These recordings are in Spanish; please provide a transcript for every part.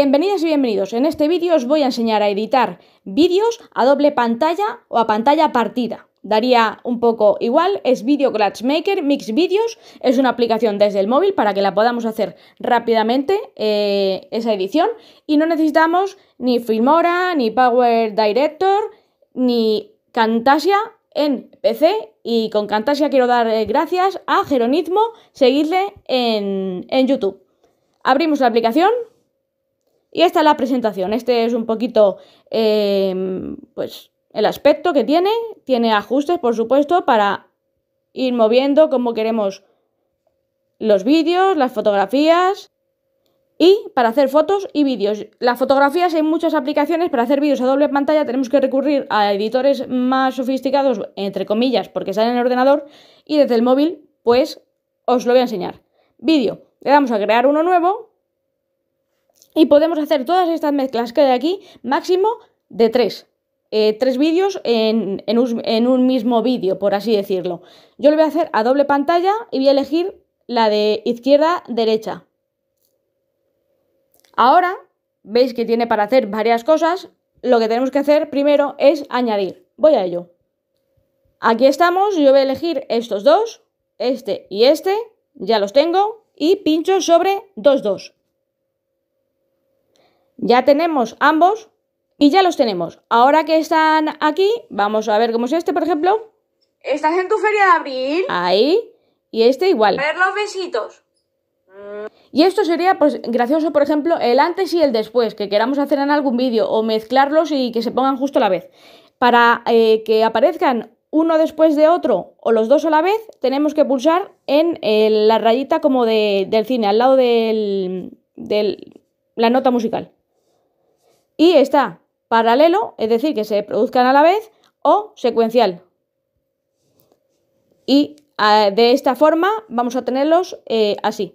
Bienvenidas y bienvenidos. En este vídeo os voy a enseñar a editar vídeos a doble pantalla o a pantalla partida. Daría un poco igual, es Video Maker Mix Videos, es una aplicación desde el móvil para que la podamos hacer rápidamente eh, esa edición y no necesitamos ni Filmora, ni Power Director, ni Cantasia en PC y con Cantasia quiero dar eh, gracias a Jeronismo, seguirle en, en YouTube. Abrimos la aplicación, y esta es la presentación. Este es un poquito, em, pues, el aspecto que tiene. Tiene ajustes, por supuesto, para ir moviendo como queremos los vídeos, las fotografías y para hacer fotos y vídeos. Las fotografías hay muchas aplicaciones, para hacer vídeos a doble pantalla tenemos que recurrir a editores más sofisticados, entre comillas, porque salen en el ordenador y desde el móvil, pues os lo voy a enseñar. Vídeo, le damos a crear uno nuevo y podemos hacer todas estas mezclas que hay aquí, máximo de tres. Eh, tres vídeos en, un, mismo vídeo, por así decirlo. Yo lo voy a hacer a doble pantalla y voy a elegir la de izquierda, derecha. Ahora, veis que tiene para hacer varias cosas. Lo que tenemos que hacer primero es añadir. Voy a ello. Aquí estamos, yo voy a elegir estos dos, este y este, ya los tengo, y pincho sobre dos dos ya tenemos ambos y ya los tenemos. Ahora que están aquí, vamos a ver cómo es este, por ejemplo. Estás en tu feria de abril. Ahí. Y este igual. ver los besitos. Y esto sería pues, gracioso, por ejemplo, el antes y el después, que queramos hacer en algún vídeo o mezclarlos y que se pongan justo a la vez. Para eh, que aparezcan uno después de otro o los dos a la vez, tenemos que pulsar en eh, la rayita como de, del cine, al lado de la nota musical y está paralelo, es decir, que se produzcan a la vez, o secuencial. Y de esta forma vamos a tenerlos eh, así.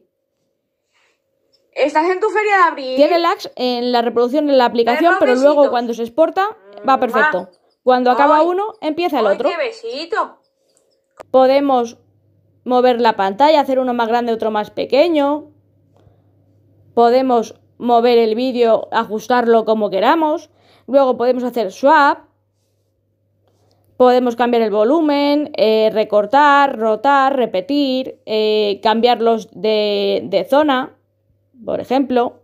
Estás en tu feria de abril. Tiene lags en la reproducción en la aplicación, pero luego cuando se exporta mm, va perfecto. Cuando acaba uno, empieza el otro. Qué besito. Podemos mover la pantalla, hacer uno más grande, otro más pequeño. Podemos mover el vídeo, ajustarlo como queramos. Luego podemos hacer swap. Podemos cambiar el volumen, eh, recortar, rotar, repetir, eh, cambiarlos de, zona, por ejemplo,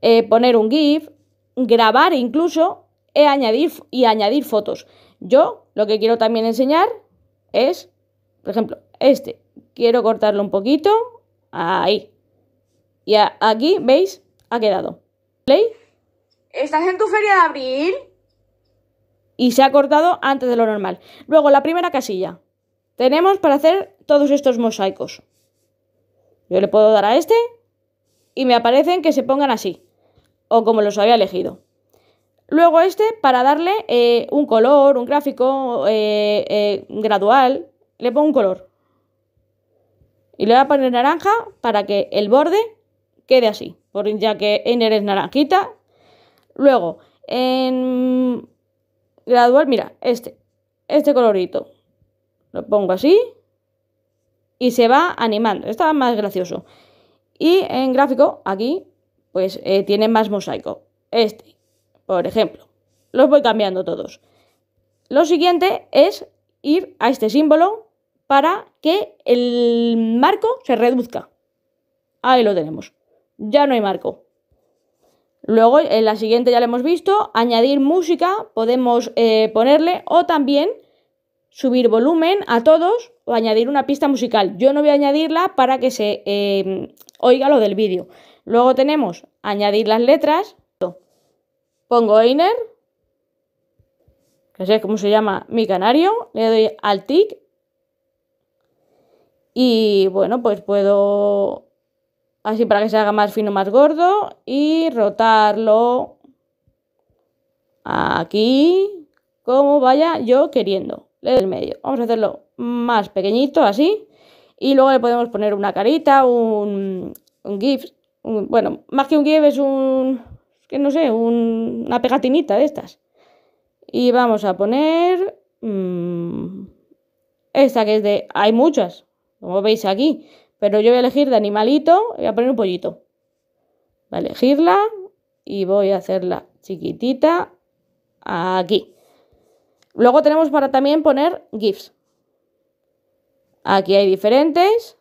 eh, poner un GIF, grabar incluso y añadir, y añadir fotos. Yo lo que quiero también enseñar es, por ejemplo, este. Quiero cortarlo un poquito. Ahí. Y aquí, ¿veis? ha quedado. ¿Play? ¿Estás en tu feria de abril? Y se ha cortado antes de lo normal. Luego, la primera casilla. Tenemos para hacer todos estos mosaicos. Yo le puedo dar a este y me aparecen que se pongan así, o como los había elegido. Luego este para darle eh, un color, un gráfico eh, eh, gradual, le pongo un color. Y le voy a poner naranja para que el borde quede así, ya que Ener es naranjita. Luego, en gradual, mira, este, este colorito. Lo pongo así y se va animando. Está más gracioso. Y en gráfico, aquí, pues eh, tiene más mosaico. Este, por ejemplo. Los voy cambiando todos. Lo siguiente es ir a este símbolo para que el marco se reduzca. Ahí lo tenemos ya no hay marco. Luego, en la siguiente ya lo hemos visto, añadir música, podemos eh, ponerle o también subir volumen a todos o añadir una pista musical. Yo no voy a añadirla para que se em, oiga lo del vídeo. Luego tenemos añadir las letras. Pongo Einer, que sé cómo se llama mi canario, le doy al tic y bueno, pues puedo así para que se haga más fino, más gordo y rotarlo aquí como vaya yo queriendo. Le el medio. Vamos a hacerlo más pequeñito así y luego le podemos poner una carita, un, un GIF, bueno, más que un GIF es un, que no sé, un, una pegatinita de estas. Y vamos a poner mm, esta que es de, hay muchas, como veis aquí, pero yo voy a elegir de animalito, voy a poner un pollito. Voy a elegirla y voy a hacerla chiquitita aquí. Luego tenemos para también poner GIFs. Aquí hay diferentes.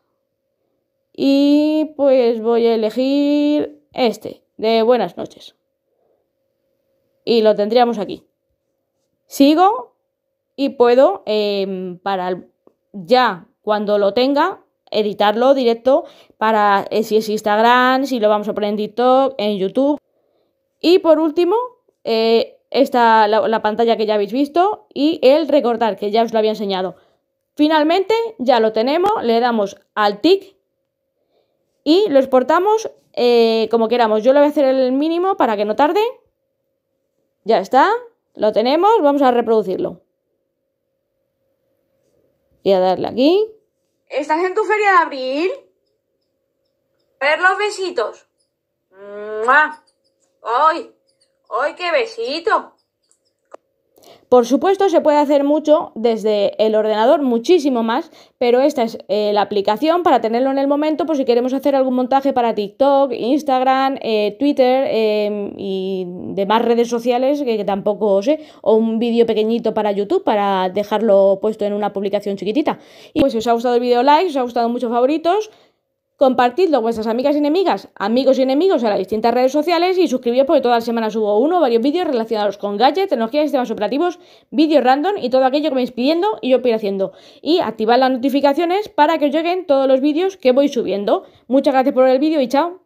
Y pues voy a elegir este, de buenas noches. Y lo tendríamos aquí. Sigo y puedo, em, para ya cuando lo tenga, editarlo directo para eh, si es Instagram, si lo vamos a poner en TikTok, en YouTube. Y por último, eh, esta, la, la pantalla que ya habéis visto y el recortar, que ya os lo había enseñado. Finalmente, ya lo tenemos, le damos al tic y lo exportamos eh, como queramos. Yo lo voy a hacer el mínimo para que no tarde. Ya está, lo tenemos, vamos a reproducirlo. Y a darle aquí. ¿Estás en tu feria de abril? Ver los besitos. ¡Mua! hoy, ¡Ay, qué besito! Por supuesto, se puede hacer mucho desde el ordenador, muchísimo más, pero esta es eh, la aplicación para tenerlo en el momento por si queremos hacer algún montaje para TikTok, Instagram, eh, Twitter em, y demás redes sociales que, tampoco sé, o un vídeo pequeñito para YouTube para dejarlo puesto en una publicación chiquitita. Y pues si os ha gustado el vídeo, like, si os ha gustado muchos favoritos. Compartidlo con vuestras amigas y enemigas, amigos y enemigos en las distintas redes sociales y suscribíos porque toda la semana subo uno o varios vídeos relacionados con gadgets, y sistemas operativos, vídeos random y todo aquello que me vais pidiendo y yo voy haciendo. Y activad las notificaciones para que os lleguen todos los vídeos que voy subiendo. Muchas gracias por ver el vídeo y chao.